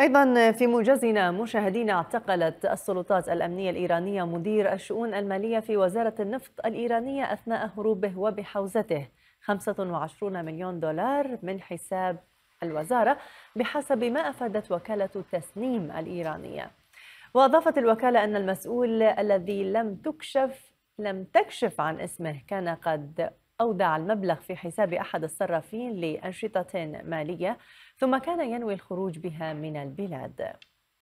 أيضا في موجزنا مشاهدينا اعتقلت السلطات الأمنية الإيرانية مدير الشؤون المالية في وزارة النفط الإيرانية أثناء هروبه وبحوزته 25 مليون دولار من حساب الوزارة بحسب ما أفادت وكالة التسنيم الإيرانية وأضافت الوكالة أن المسؤول الذي لم تكشف لم تكشف عن اسمه كان قد أودع المبلغ في حساب أحد الصرافين لأنشطة مالية ثم كان ينوي الخروج بها من البلاد